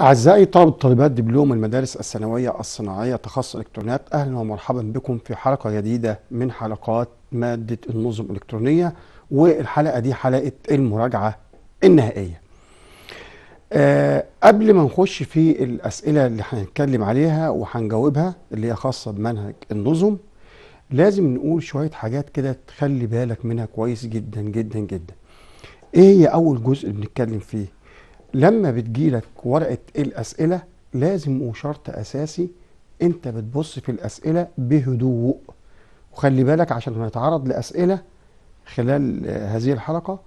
أعزائي طلبة طالبات دبلوم المدارس الثانوية الصناعية تخصص إلكترونيات أهلا ومرحبا بكم في حلقة جديدة من حلقات مادة النظم الإلكترونية والحلقة دي حلقة المراجعة النهائية أه قبل ما نخش في الأسئلة اللي هنتكلم عليها وهنجاوبها اللي هي خاصة بمنهج النظم لازم نقول شوية حاجات كده تخلي بالك منها كويس جدا جدا جدا إيه هي أول جزء بنتكلم فيه لما بتجيلك ورقه الاسئله لازم وشرط اساسي انت بتبص في الاسئله بهدوء وخلي بالك عشان هنتعرض لاسئله خلال هذه الحلقه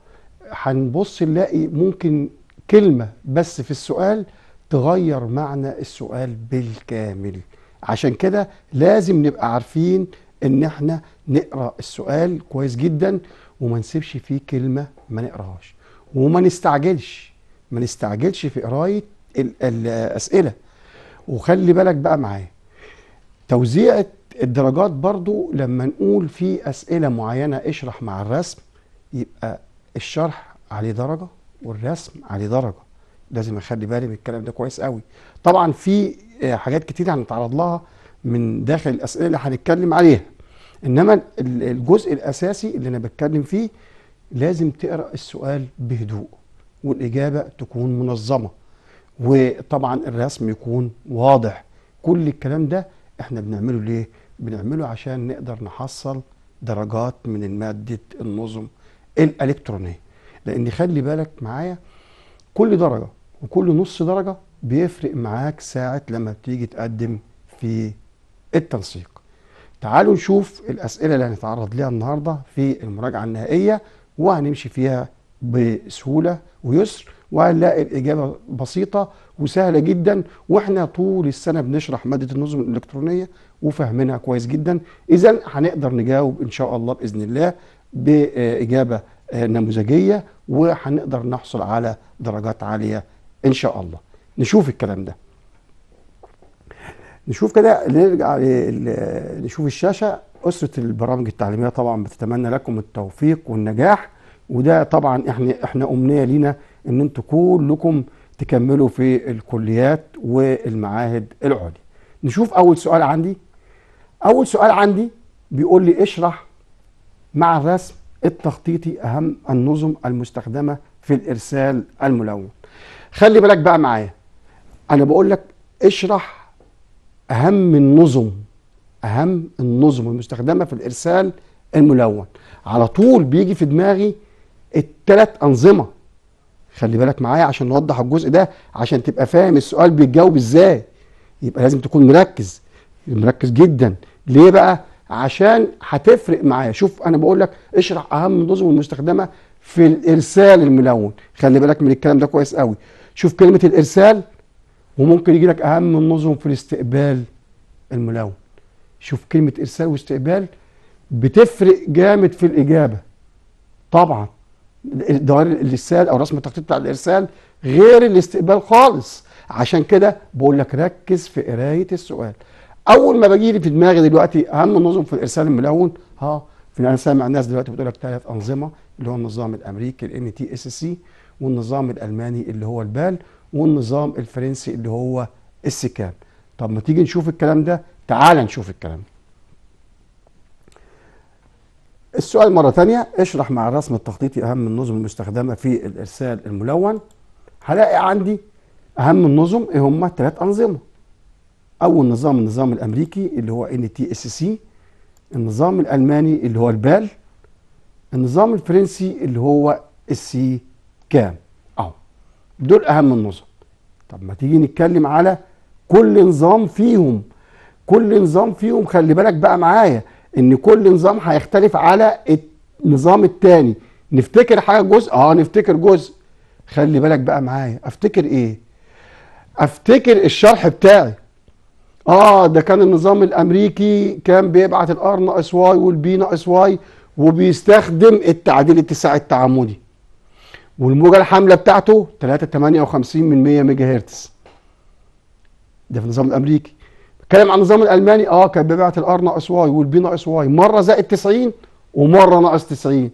هنبص نلاقي ممكن كلمه بس في السؤال تغير معنى السؤال بالكامل عشان كده لازم نبقى عارفين ان احنا نقرا السؤال كويس جدا وما نسيبش فيه كلمه ما نقراهاش وما نستعجلش ما نستعجلش في قرايه الاسئله وخلي بالك بقى معايا توزيع الدرجات برضو لما نقول في اسئله معينه اشرح مع الرسم يبقى الشرح عليه درجه والرسم عليه درجه لازم اخلي بالي من الكلام ده كويس قوي طبعا في حاجات كتير هنتعرض لها من داخل الاسئله اللي هنتكلم عليها انما الجزء الاساسي اللي انا بتكلم فيه لازم تقرا السؤال بهدوء والإجابة تكون منظمة وطبعا الرسم يكون واضح كل الكلام ده احنا بنعمله ليه؟ بنعمله عشان نقدر نحصل درجات من مادة النظم الإلكترونية لأن خلي بالك معايا كل درجة وكل نص درجة بيفرق معاك ساعة لما بتيجي تقدم في التنسيق تعالوا نشوف الأسئلة اللي هنتعرض لها النهاردة في المراجعة النهائية وهنمشي فيها بسهولة ويسر وهنلاقي الإجابة بسيطة وسهلة جدا وإحنا طول السنة بنشرح مادة النظم الإلكترونية وفاهمينها كويس جدا إذا هنقدر نجاوب إن شاء الله بإذن الله بإجابة نموذجية وهنقدر نحصل على درجات عالية إن شاء الله نشوف الكلام ده نشوف كده نرجع نشوف الشاشة أسرة البرامج التعليمية طبعا بتتمنى لكم التوفيق والنجاح وده طبعا احنا احنا امنيه لينا ان انتم كلكم تكملوا في الكليات والمعاهد العليا نشوف اول سؤال عندي اول سؤال عندي بيقول لي اشرح مع الرسم التخطيطي اهم النظم المستخدمه في الارسال الملون خلي بالك بقى معايا انا بقول لك اشرح اهم النظم اهم النظم المستخدمه في الارسال الملون على طول بيجي في دماغي الثلاث انظمه خلي بالك معايا عشان نوضح الجزء ده عشان تبقى فاهم السؤال بيتجاوب ازاي يبقى لازم تكون مركز مركز جدا ليه بقى عشان هتفرق معايا شوف انا بقول لك اشرح اهم النظم المستخدمه في الارسال الملون خلي بالك من الكلام ده كويس قوي شوف كلمه الارسال وممكن يجي لك اهم النظم في الاستقبال الملون شوف كلمه ارسال واستقبال بتفرق جامد في الاجابه طبعا دوائر الارسال او رسم التخطيط بتاع الارسال غير الاستقبال خالص عشان كده بقول لك ركز في قرايه السؤال اول ما بيجي لي في دماغي دلوقتي اهم نظم في الارسال الملون ها في انا سامع الناس دلوقتي بتقول لك ثلاث انظمه اللي هو النظام الامريكي الان تي اس سي والنظام الالماني اللي هو البال والنظام الفرنسي اللي هو السكان طب ما تيجي نشوف الكلام ده تعال نشوف الكلام ده السؤال مرة ثانية اشرح مع الرسم التخطيطي أهم النظم المستخدمة في الإرسال الملون هلاقي عندي أهم النظم إيه هما ثلاث أنظمة أول نظام النظام الأمريكي اللي هو ان تي اس سي النظام الألماني اللي هو البال النظام الفرنسي اللي هو السي كام أهو دول أهم النظم طب ما تيجي نتكلم على كل نظام فيهم كل نظام فيهم خلي بالك بقى معايا ان كل نظام هيختلف على النظام التاني نفتكر حاجه جزء اه نفتكر جزء خلي بالك بقى معايا افتكر ايه افتكر الشرح بتاعي اه ده كان النظام الامريكي كان بيبعت الار ناقص واي والبي ناقص واي وبيستخدم التعديل اتساع التعامدي والموجه الحامله بتاعته 358 من 100 ميجا هرتز ده في النظام الامريكي كلام عن النظام الالماني اه كان ببيعه الار ناقص واي والبي ناقص واي مره زائد 90 ومره ناقص 90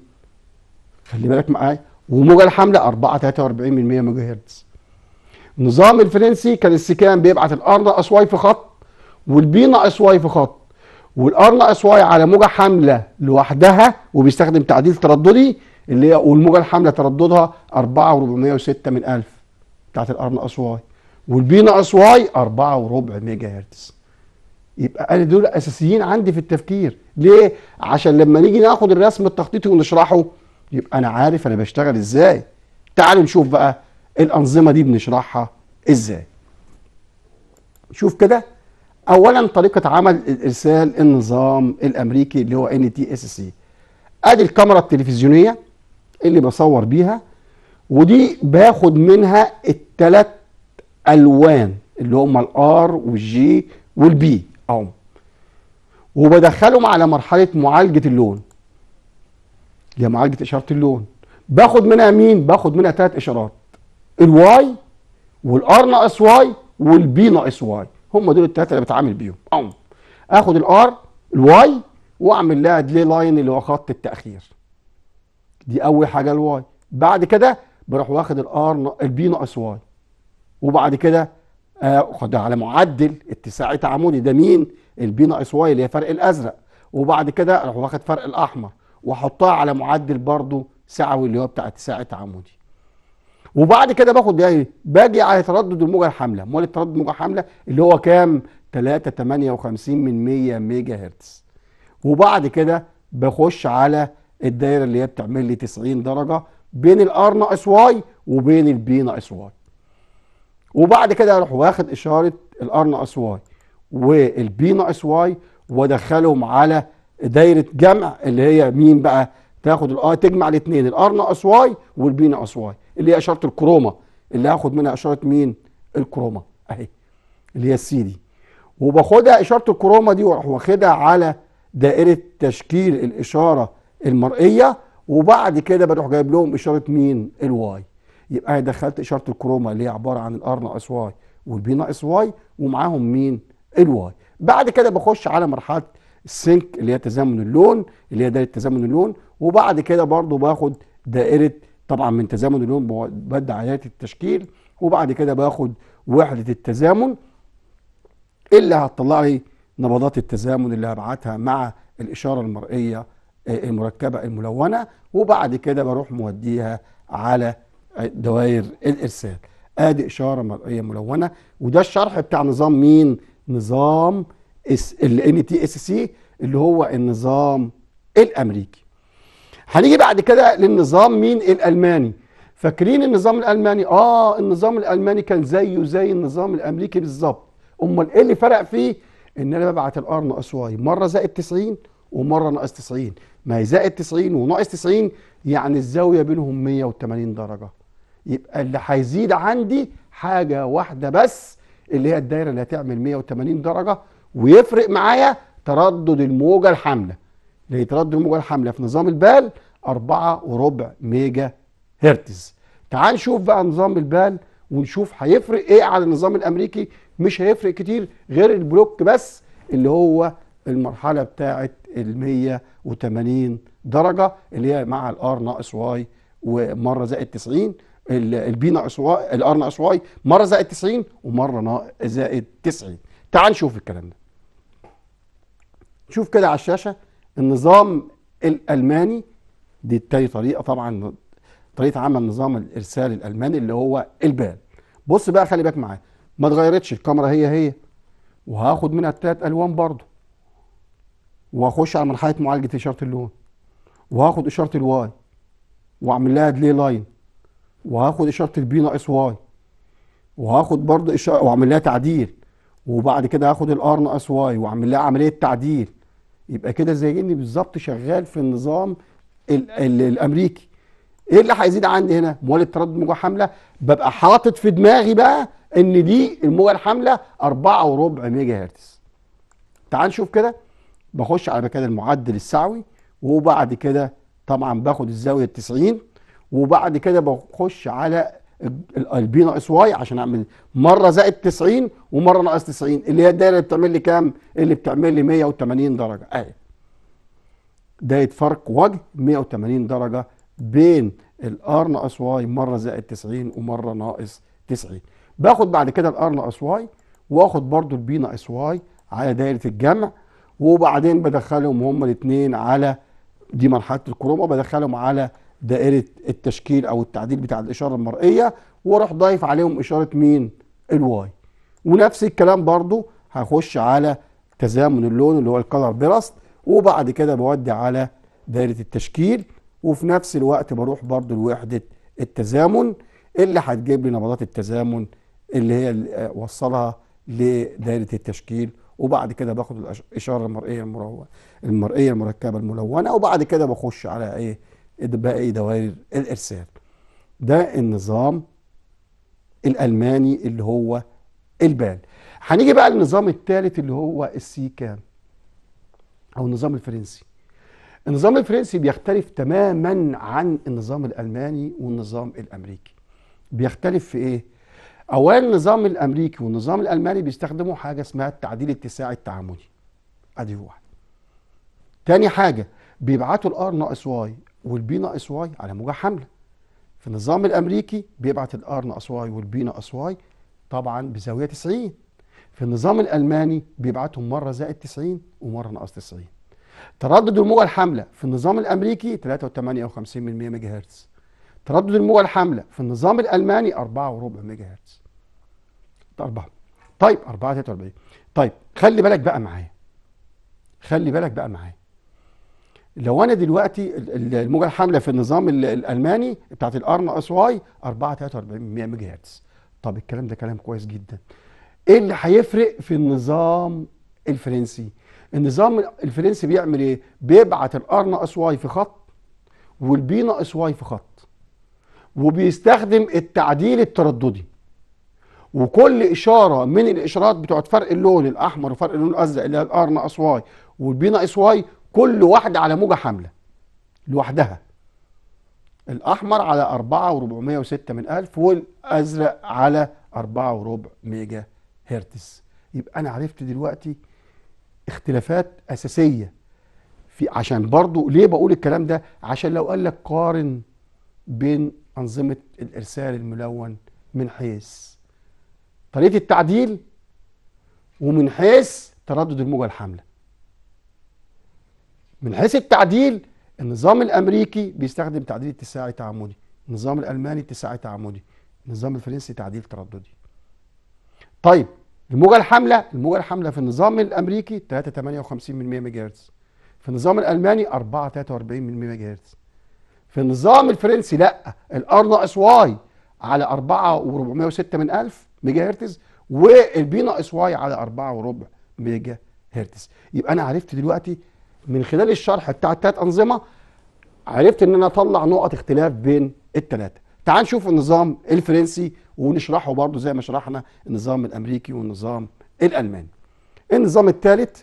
خلي بالك معايا وموجة الحمله 4 43 من 100 ميجا هرتز النظام الفرنسي كان السكان بيبعت الار ناقص واي في خط والبي ناقص واي في خط والار ناقص واي على موجة حمله لوحدها وبيستخدم تعديل ترددي اللي هي والموجة الحمله ترددها 4406 من 1000 بتاعت الار ناقص واي والبي ناقص واي 4 وربع ميجا هرتز يبقى انا دول اساسيين عندي في التفكير ليه عشان لما نيجي ناخد الرسم التخطيطي ونشرحه يبقى انا عارف انا بشتغل ازاي تعال نشوف بقى الانظمه دي بنشرحها ازاي شوف كده اولا طريقه عمل الارسال النظام الامريكي اللي هو ان تي اس سي ادي الكاميرا التلفزيونيه اللي بصور بيها ودي باخد منها الثلاث الوان اللي هم الار والجي والبي اهو وبدخلهم على مرحله معالجه اللون اللي هي معالجه اشاره اللون باخد منها مين باخد منها ثلاث اشارات الواي والار ناقص واي والبي ناقص واي هم دول الثلاثه اللي بتعامل بيهم اهو اخد الار الواي واعمل لها دي لاين اللي هو خط التاخير دي اول حاجه الواي بعد كده بروح واخد الار البي ناقص واي وبعد كده اخد على معدل اتساعات تعاملي ده مين البي ناقص واي اللي هي فرق الازرق وبعد كده اروح واخد فرق الاحمر واحطها على معدل برضو سعوي اللي هو بتاع اتساعات عمودي وبعد كده باخد ايه باجي على تردد الموجه الحامله مول التردد الموجه الحامله اللي هو كام 358 من 100 ميجا هرتز وبعد كده بخش على الدايره اللي هي بتعمل لي 90 درجه بين الار ناقص واي وبين البي ناقص واي وبعد كده اروح واخد اشاره الار ناقص واي والبي ناقص واي وادخلهم على دايره جمع اللي هي مين بقى؟ تاخد الار آه، تجمع الاثنين الار ناقص واي والبي ناقص واي اللي هي اشاره الكروما اللي هاخد منها اشاره مين؟ الكروما اهي اللي هي السي دي وباخدها اشاره الكروما دي واروح واخدها على دائره تشكيل الاشاره المرئيه وبعد كده بروح جايب لهم اشاره مين؟ الواي يبقى انا دخلت اشاره الكروما اللي هي عباره عن الار ناقص واي والبي ناقص واي ومعاهم مين؟ الواي. بعد كده بخش على مرحله السنك اللي هي تزامن اللون اللي هي دايره تزامن اللون وبعد كده برضو باخد دائره طبعا من تزامن اللون ببدا عينات التشكيل وبعد كده باخد وحده التزامن اللي هتطلع لي نبضات التزامن اللي هبعتها مع الاشاره المرئيه آه، المركبه الملونه وبعد كده بروح موديها على دوائر الارسال ادي اشاره مرئيه ملونه وده الشرح بتاع نظام مين نظام ال تي اس سي اللي هو النظام الامريكي هنيجي بعد كده للنظام مين الالماني فاكرين النظام الالماني اه النظام الالماني كان زيه زي النظام الامريكي بالظبط امال ايه اللي فرق فيه ان انا ببعت الار ناقص واي مره زائد 90 ومره ناقص 90 ما هي زائد 90 وناقص 90 يعني الزاويه بينهم 180 درجه يبقى اللي هيزيد عندي حاجه واحده بس اللي هي الدايره اللي هتعمل 180 درجه ويفرق معايا تردد الموجه الحامله اللي تردد الموجه الحامله في نظام البال 4 وربع ميجا هرتز تعال نشوف بقى نظام البال ونشوف هيفرق ايه على النظام الامريكي مش هيفرق كتير غير البلوك بس اللي هو المرحله بتاعه ال 180 درجه اللي هي مع الار ناقص واي ومره زائد 90 البي ناقص واي الار ناقص واي مره زائد 90 ومره زائد 90 تعال نشوف الكلام ده شوف كده على الشاشه النظام الالماني دي تاني طريقه طبعا طريقه عمل نظام الارسال الالماني اللي هو البال بص بقى خلي بالك معايا ما اتغيرتش الكاميرا هي هي وهاخد منها الثلاث الوان برضو واخش على مرحله معالجه اشاره اللون وهاخد اشاره الواي واعمل لها دلي لاين وهاخد اشاره البي ناقص واي وهاخد برضه اشاره واعمل لها تعديل وبعد كده هاخد الار ناقص واي واعمل لها عمليه تعديل يبقى كده زي اني بالظبط شغال في النظام الـ الـ الامريكي ايه اللي هيزيد عندي هنا موال التردد موجة حامله ببقى حاطط في دماغي بقى ان دي الموجة الحامله 4 وربع ميجا هرتز تعال نشوف كده بخش على مكان المعدل السعوي وبعد كده طبعا باخد الزاويه 90 وبعد كده بخش على البي ناقص واي عشان اعمل مره زائد 90 ومره ناقص 90 اللي هي الدايره اللي بتعمل لي كام؟ اللي بتعمل لي 180 درجه اهي دايره فرق وجه 180 درجه بين الار ناقص واي مره زائد 90 ومره ناقص 90 باخد بعد كده الار ناقص واي واخد برضو البي ناقص واي على دايره الجمع وبعدين بدخلهم هما الاثنين على دي مرحله الكروما بدخلهم على دائره التشكيل او التعديل بتاع الاشاره المرئيه واروح ضايف عليهم اشاره مين الواي ونفس الكلام برضو هخش على تزامن اللون اللي هو الكلر بيرست وبعد كده بودي على دائره التشكيل وفي نفس الوقت بروح برضو لوحده التزامن اللي هتجيب لي نبضات التزامن اللي هي اللي آه، وصلها لدائره التشكيل وبعد كده باخد الاشاره المرئيه المرئيه المركبه الملونه وبعد كده بخش على ايه باقي إيه؟ دوائر الارسال ده النظام الالماني اللي هو البال هنيجي بقى للنظام الثالث اللي هو السي كام او النظام الفرنسي النظام الفرنسي بيختلف تماما عن النظام الالماني والنظام الامريكي بيختلف في ايه اولا النظام الامريكي والنظام الالماني بيستخدموا حاجه اسمها التعديل اتساعي التعاملي ادي واحد تاني حاجه بيبعتوا الار ناقص واي والبي ناقص واي على موجه حمله في النظام الامريكي بيبعت الار ناقص واي والبي ناقص واي طبعا بزاويه 90 في النظام الالماني بيبعتهم مره زائد 90 ومره ناقص 90 تردد الموجة الحاملة في النظام الأمريكي 3.58 ميجا هرتز تردد الموجة الحاملة في النظام الألماني 4.4 ميجا هرتز أربعة طيب 4 43 طيب خلي بالك بقى معايا خلي بالك بقى معايا لو انا دلوقتي الموجه الحامله في النظام الالماني بتاعت الار ناقص واي 443 ميجا هرتز طب الكلام ده كلام كويس جدا ايه اللي هيفرق في النظام الفرنسي النظام الفرنسي بيعمل ايه بيبعت الار ناقص واي في خط والبي ناقص واي في خط وبيستخدم التعديل الترددي وكل اشاره من الاشارات بتوعت فرق اللون الاحمر وفرق اللون الازرق اللي هي الار ناقص واي والبي ناقص واي كل واحدة على موجة حاملة لوحدها الأحمر على 4,406 من ألف والأزرق على وربع ميجا هرتز يبقى أنا عرفت دلوقتي اختلافات أساسية في عشان برضو ليه بقول الكلام ده عشان لو قال لك قارن بين أنظمة الإرسال الملون من حيث طريقة التعديل ومن حيث تردد الموجة الحاملة من حيث التعديل النظام الامريكي بيستخدم تعديل اتساعي تعمدي النظام الالماني اتساعي تعمدي النظام الفرنسي تعديل ترددي طيب الموجة الحاملة الموجة الحاملة في النظام الأمريكي 3.58 من ميجا هرتز في النظام الألماني 4.43 من ميجا هرتز في النظام الفرنسي لا الار ناقص واي على 4.406 من 1000 ميجا هرتز والبي ناقص واي على 4.4 ميجا هرتز يبقى أنا عرفت دلوقتي من خلال الشرح بتاع التلات انظمه عرفت ان انا اطلع نقط اختلاف بين التلاته تعال نشوف النظام الفرنسي ونشرحه برضه زي ما شرحنا النظام الامريكي والنظام الالماني النظام الثالث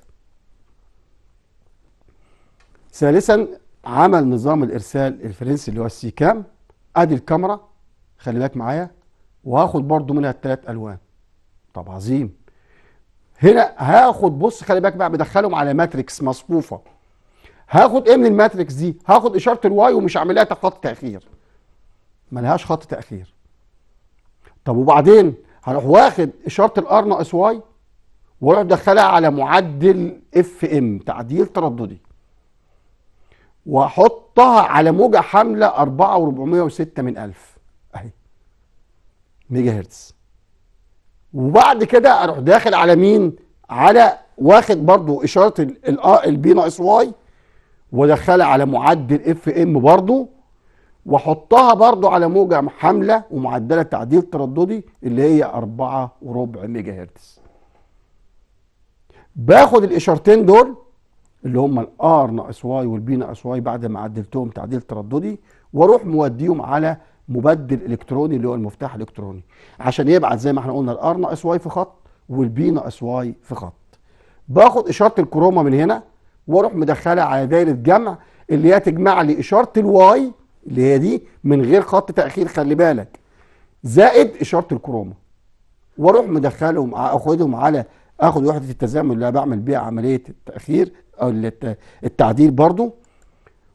ثالثا عمل نظام الارسال الفرنسي اللي هو السي كام ادي الكاميرا خلي بالك معايا وهاخد برضو منها الثلاث الوان طب عظيم هنا هاخد بص خلي بالك بقى بدخلهم على ماتريكس مصفوفه هاخد ايه من الماتريكس دي هاخد اشاره الواي ومش هعمل لها خط تاخير ملهاش خط تاخير طب وبعدين هروح واخد اشاره الار ناقص واي واروح ادخلها على معدل اف ام تعديل ترددي واحطها على موجة حاملة 4406 من 1000 اهي ميجا هرتز وبعد كده اروح داخل على مين على واخد برضو اشاره البي آه، ناقص واي وادخلها على معدل اف ام برضو واحطها برضو على موجة حاملة ومعدلة تعديل ترددي اللي هي أربعة وربع ميجا هرتز باخد الإشارتين دول اللي هم الار ناقص واي والبي ناقص واي بعد ما عدلتهم تعديل ترددي واروح موديهم على مبدل الكتروني اللي هو المفتاح الالكتروني عشان يبعت زي ما احنا قلنا الار ناقص واي في خط والبي ناقص واي في خط باخد اشاره الكروما من هنا واروح مدخلها على دايره جمع اللي هي تجمع لي اشاره الواي اللي هي دي من غير خط تاخير خلي بالك زائد اشاره الكروما واروح مدخلهم اخدهم على اخد وحده التزامن اللي بعمل بيها عمليه التاخير او التعديل برضو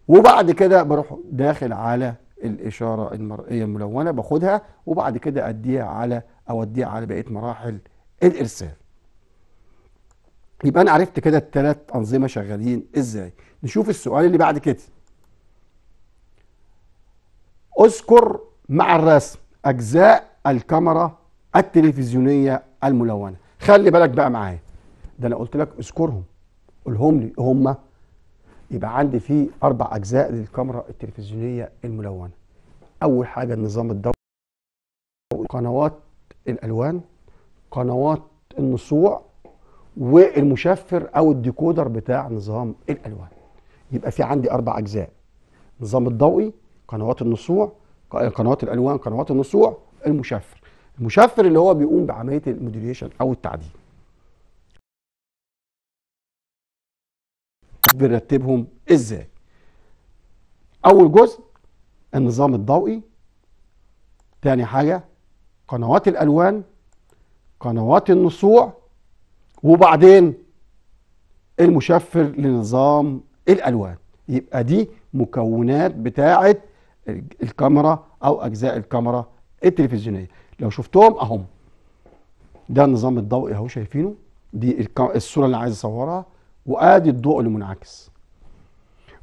وبعد كده بروح داخل على الإشارة المرئية الملونة باخدها وبعد كده أديها على أو أديها على بقية مراحل الإرسال يبقى أنا عرفت كده الثلاث أنظمة شغالين إزاي نشوف السؤال اللي بعد كده اذكر مع الرسم أجزاء الكاميرا التلفزيونية الملونة خلي بالك بقى معايا ده أنا قلت لك اذكرهم قولهم لي هم يبقى عندي فيه أربع أجزاء للكاميرا التلفزيونية الملونة أول حاجة النظام الضوئي قنوات الألوان قنوات النصوع والمشفر أو الديكودر بتاع نظام الألوان يبقى في عندي أربع أجزاء النظام الضوئي قنوات النصوع قنوات الألوان قنوات النصوع المشفر المشفر اللي هو بيقوم بعملية الموديليشن أو التعديل بنرتبهم ازاي اول جزء النظام الضوئي تاني حاجه قنوات الالوان قنوات النصوع وبعدين المشفر لنظام الالوان يبقى دي مكونات بتاعه الكاميرا او اجزاء الكاميرا التلفزيونيه لو شفتهم اهم ده النظام الضوئي اهو شايفينه دي الصوره اللي عايز اصورها وادي الضوء المنعكس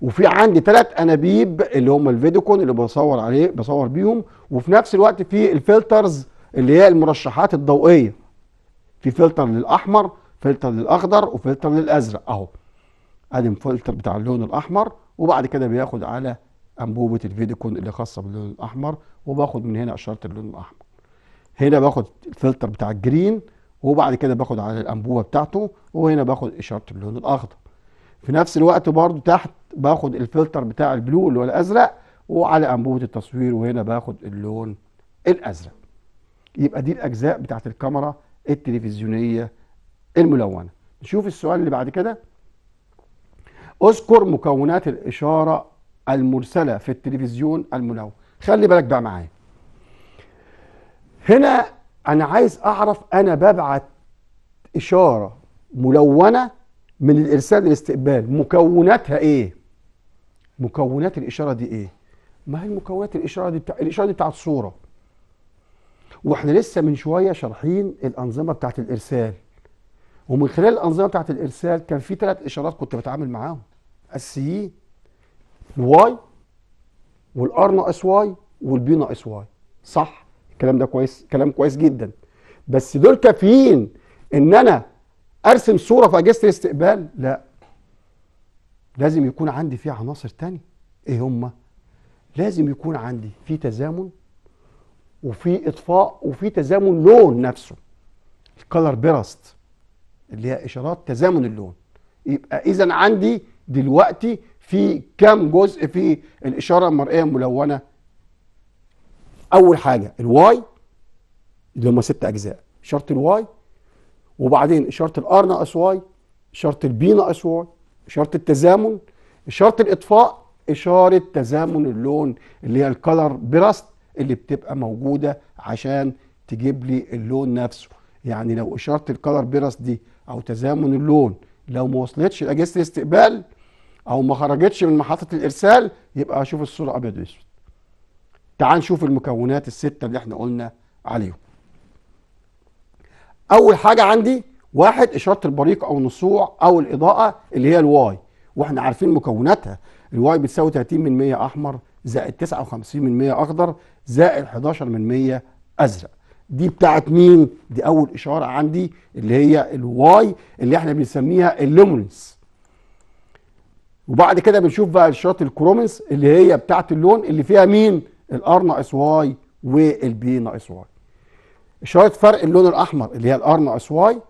وفي عندي ثلاث انابيب اللي هم الفيديكون اللي بصور عليه بصور بيهم وفي نفس الوقت في الفلترز اللي هي المرشحات الضوئيه في فلتر للاحمر فلتر للاخضر وفلتر للازرق اهو ادي الفلتر بتاع اللون الاحمر وبعد كده بياخد على انبوبه الفيديكون اللي خاصه باللون الاحمر وباخد من هنا اشاره اللون الاحمر هنا باخد الفلتر بتاع الجرين وبعد كده باخد على الانبوبه بتاعته وهنا باخد اشاره اللون الاخضر في نفس الوقت برضو تحت باخد الفلتر بتاع البلو اللي هو الازرق وعلى انبوبه التصوير وهنا باخد اللون الازرق يبقى دي الاجزاء بتاعت الكاميرا التلفزيونيه الملونه نشوف السؤال اللي بعد كده اذكر مكونات الاشاره المرسله في التلفزيون الملون خلي بالك بقى معايا هنا انا عايز اعرف انا ببعت اشاره ملونه من الارسال للاستقبال مكوناتها ايه مكونات الاشاره دي ايه ما هي المكونات الاشاره دي بتاع الاشاره دي بتاعت صوره واحنا لسه من شويه شارحين الانظمه بتاعت الارسال ومن خلال الانظمه بتاعت الارسال كان في ثلاث اشارات كنت بتعامل معاهم السي الواي والار ناقص واي والبي ناقص واي صح الكلام ده كويس كلام كويس جدا بس دول كافيين ان انا ارسم صوره في اجهزه الاستقبال لا لازم يكون عندي فيه عناصر تاني ايه هما لازم يكون عندي في تزامن وفي اطفاء وفي تزامن لون نفسه الكالر بيرست اللي هي اشارات تزامن اللون يبقى اذا عندي دلوقتي في كام جزء في الاشاره المرئيه الملونه اول حاجه الواي اللي هم ست اجزاء شرط الواي وبعدين شرط الار ناقص واي شرط البي ناقص واي شرط التزامن شرط الاطفاء اشاره تزامن اللون اللي هي الكلر براست اللي بتبقى موجوده عشان تجيب لي اللون نفسه يعني لو اشاره الكلر براست دي او تزامن اللون لو ما وصلتش لاجهزه الاستقبال او ما خرجتش من محطه الارسال يبقى اشوف الصوره ابيض واسود تعال نشوف المكونات الستة اللي احنا قلنا عليهم أول حاجة عندي واحد إشارة البريق أو النصوع أو الإضاءة اللي هي الواي واحنا عارفين مكوناتها الواي بتساوي 30% احمر زائد 59% اخضر زائد 11% ازرق دي بتاعت مين دي اول اشاره عندي اللي هي الواي اللي احنا بنسميها اللومنس وبعد كده بنشوف بقى اشارات الكرومنس اللي هي بتاعت اللون اللي فيها مين الار ناقص واي والبي ناقص واي اشاره فرق اللون الاحمر اللي هي الار ناقص واي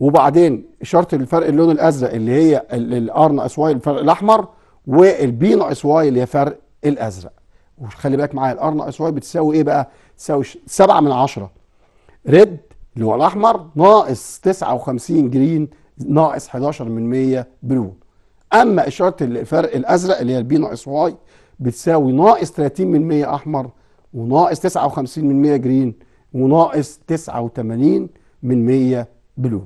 وبعدين اشاره الفرق اللون الازرق اللي هي الار ناقص واي الفرق الاحمر والبي ناقص واي اللي هي فرق الازرق وخلي بالك معايا الار ناقص واي بتساوي ايه بقى؟ تساوي 7 من 10 ريد اللي هو الاحمر ناقص 59 جرين ناقص 11 من 100 بلو اما اشاره الفرق الازرق اللي هي البي ناقص واي بتساوي ناقص 30% احمر وناقص 59% جرين وناقص 89% بلو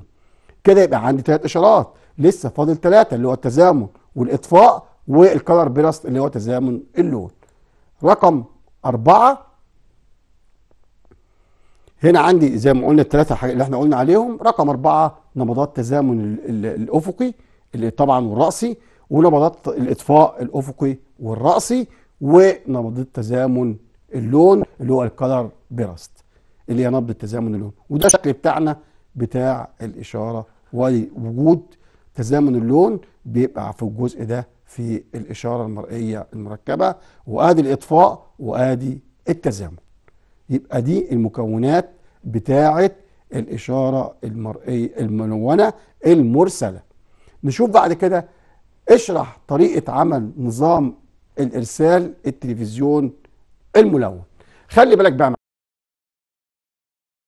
كده يبقى عندي ثلاث اشارات لسه فاضل ثلاثه اللي هو التزامن والاطفاء والكلر بلاست اللي هو تزامن اللون رقم أربعة هنا عندي زي ما قلنا الثلاثة اللي احنا قلنا عليهم رقم أربعة نبضات تزامن الأفقي اللي طبعا والرأسي ونبضات الإطفاء الأفقي والرأسي ونبض تزامن اللون اللي هو الكلر بيرست اللي هي نبضة تزامن اللون وده الشكل بتاعنا بتاع الإشارة ووجود تزامن اللون بيبقى في الجزء ده في الإشارة المرئية المركبة وآدي الإطفاء وآدي التزامن يبقى دي المكونات بتاعة الإشارة المرئية الملونة المرسلة نشوف بعد كده اشرح طريقة عمل نظام الارسال التلفزيون الملون خلي بالك بقى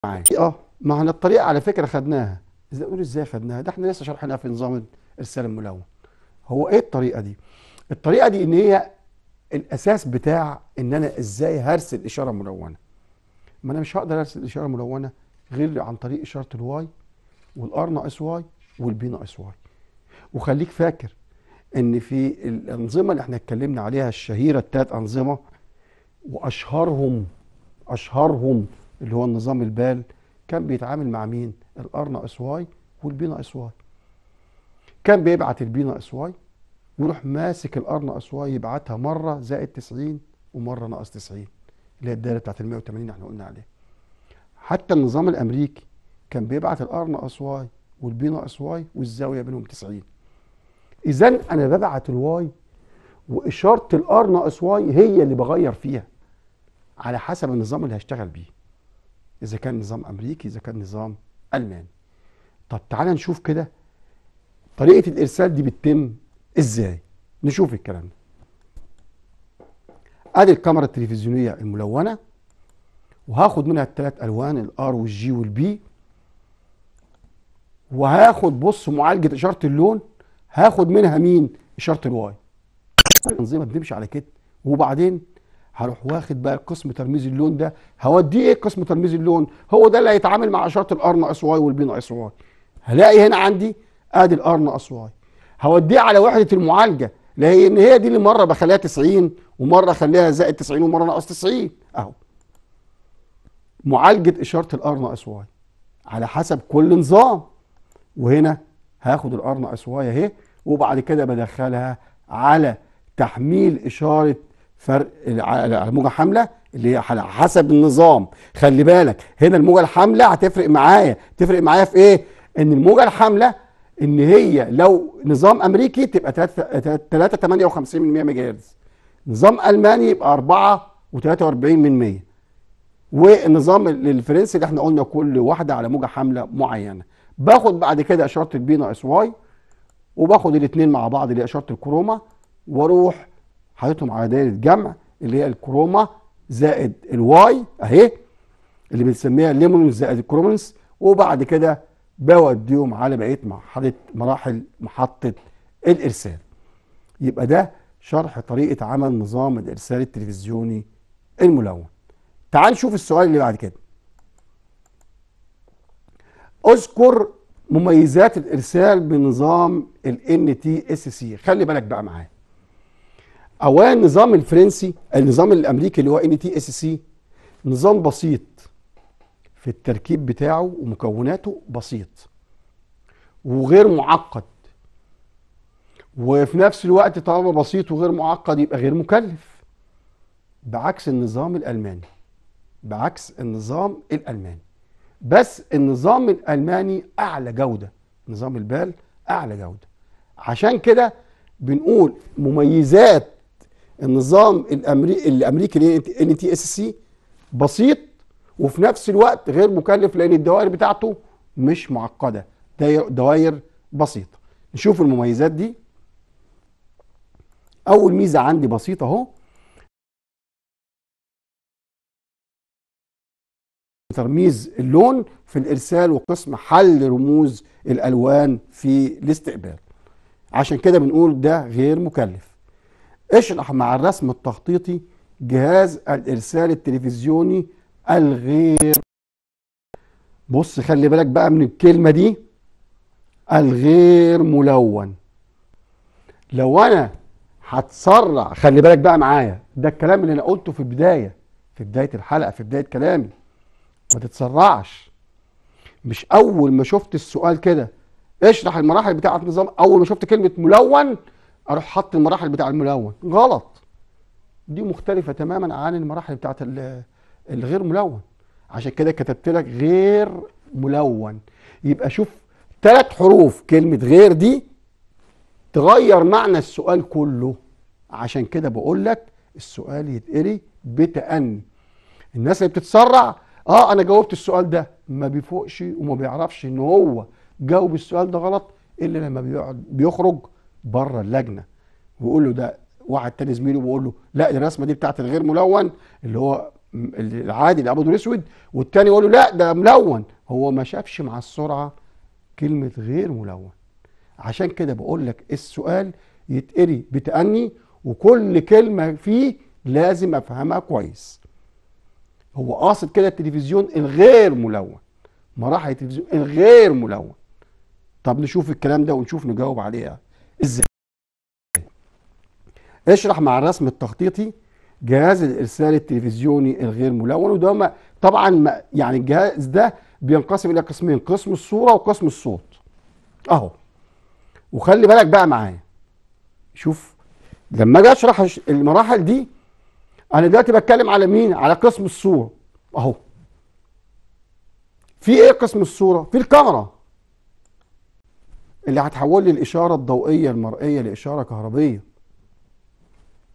معايا اه ما احنا الطريقه على فكره خدناها ازاي نقول ازاي خدناها ده احنا لسه شرحناها في نظام الارسال الملون هو ايه الطريقه دي الطريقه دي ان هي الاساس بتاع ان انا ازاي هرسل اشاره ملونه ما انا مش هقدر ارسل اشاره ملونه غير عن طريق اشاره الواي والار ناقص واي والبي ناقص واي وخليك فاكر ان في الانظمه اللي احنا اتكلمنا عليها الشهيره الثلاث انظمه واشهرهم اشهرهم اللي هو النظام البال كان بيتعامل مع مين؟ الار ناقص واي والبي ناقص واي. كان بيبعت البي ناقص واي ويروح ماسك الار ناقص واي يبعتها مره زائد 90 ومره ناقص 90 اللي هي الدايره بتاعت ال 180 احنا قلنا عليها. حتى النظام الامريكي كان بيبعت الار ناقص واي والبي ناقص واي والزاويه بينهم 90 اذا انا ببعت الواي واشاره الار ناقص واي هي اللي بغير فيها على حسب النظام اللي هشتغل بيه اذا كان نظام امريكي اذا كان نظام الماني طب تعالى نشوف كده طريقه الارسال دي بتتم ازاي نشوف الكلام ده ادي الكاميرا التلفزيونيه الملونه وهاخد منها الثلاث الوان الار والجي والبي وهاخد بص معالجه اشاره اللون هاخد منها مين اشاره الواي الانظمه بتمشي على كده وبعدين هروح واخد بقى قسم ترميز اللون ده هوديه ايه قسم ترميز اللون هو ده اللي هيتعامل مع اشاره الار ناقص واي والبي ناقص واي هلاقي هنا عندي ادي الار ناقص واي هوديه على وحده المعالجه لان هي دي اللي مره بخليها 90 ومره اخليها زائد 90 ومره ناقص 90 اهو معالجه اشاره الار ناقص واي على حسب كل نظام وهنا هاخد الار ناقص واي اهي وبعد كده بدخلها على تحميل اشاره فرق على الموجه الحامله اللي هي حسب النظام خلي بالك هنا الموجه الحامله هتفرق معايا تفرق معايا في ايه ان الموجه الحامله ان هي لو نظام امريكي تبقى 3 3 ميجا هرتز نظام الماني يبقى 4 و43 من 100 والنظام الفرنسي اللي احنا قلنا كل واحده على موجه حامله معينه باخد بعد كده اشاره البي ناقص واي وباخد الاثنين مع بعض اللي هي اشاره الكروما واروح حاططهم على دايره جمع اللي هي الكروما زائد الواي اهي اللي بنسميها ليمونز زائد الكرومنس وبعد كده بوديهم على بقيه مرحله مراحل محطه الارسال يبقى ده شرح طريقه عمل نظام الارسال التلفزيوني الملون تعال نشوف السؤال اللي بعد كده اذكر مميزات الارسال بنظام ال تي اس سي خلي بالك بقى معاه اولا النظام الفرنسي النظام الامريكي اللي هو ان تي اس سي نظام بسيط في التركيب بتاعه ومكوناته بسيط وغير معقد وفي نفس الوقت طالما بسيط وغير معقد يبقى غير مكلف بعكس النظام الالماني بعكس النظام الالماني بس النظام الالماني اعلى جوده نظام البال اعلى جوده عشان كده بنقول مميزات النظام الامريكي الامريكي ان تي اس سي بسيط وفي نفس الوقت غير مكلف لان الدوائر بتاعته مش معقده دوائر بسيطه نشوف المميزات دي اول ميزه عندي بسيطه اهو ترميز اللون في الإرسال وقسم حل رموز الألوان في الاستقبال عشان كده بنقول ده غير مكلف اشرح مع الرسم التخطيطي جهاز الإرسال التلفزيوني الغير بص خلي بالك بقى من الكلمة دي الغير ملون لو أنا هتسرع خلي بالك بقى معايا ده الكلام اللي أنا قلته في البداية في بداية الحلقة في بداية كلامي ما تتسرعش مش اول ما شفت السؤال كده اشرح المراحل بتاعه نظام اول ما شفت كلمه ملون اروح حط المراحل بتاع الملون غلط دي مختلفه تماما عن المراحل بتاعه الغير ملون عشان كده كتبت لك غير ملون يبقى شوف ثلاث حروف كلمه غير دي تغير معنى السؤال كله عشان كده بقول لك السؤال يتقري بتأني الناس اللي بتتسرع اه انا جاوبت السؤال ده ما بيفوقش وما بيعرفش ان هو جاوب السؤال ده غلط الا لما بيقعد بيخرج بره اللجنه ويقول له ده واحد تاني زميله بيقول له لا دي الرسمه دي بتاعت الغير ملون اللي هو العادي اللي ابيض واسود والتاني يقول له لا ده ملون هو ما شافش مع السرعه كلمه غير ملون عشان كده بقول لك السؤال يتقري بتأني وكل كلمه فيه لازم افهمها كويس هو قاصد كده التلفزيون الغير ملون مراحل التلفزيون الغير ملون طب نشوف الكلام ده ونشوف نجاوب عليه ازاي اشرح مع الرسم التخطيطي جهاز الارسال التلفزيوني الغير ملون وده ما طبعا ما يعني الجهاز ده بينقسم الى قسمين قسم الصوره وقسم الصوت اهو وخلي بالك بقى معايا شوف لما اجي اشرح المراحل دي انا دلوقتي بتكلم على مين على قسم الصوره اهو في ايه قسم الصوره في الكاميرا اللي هتحول لي الاشاره الضوئيه المرئيه لاشاره كهربيه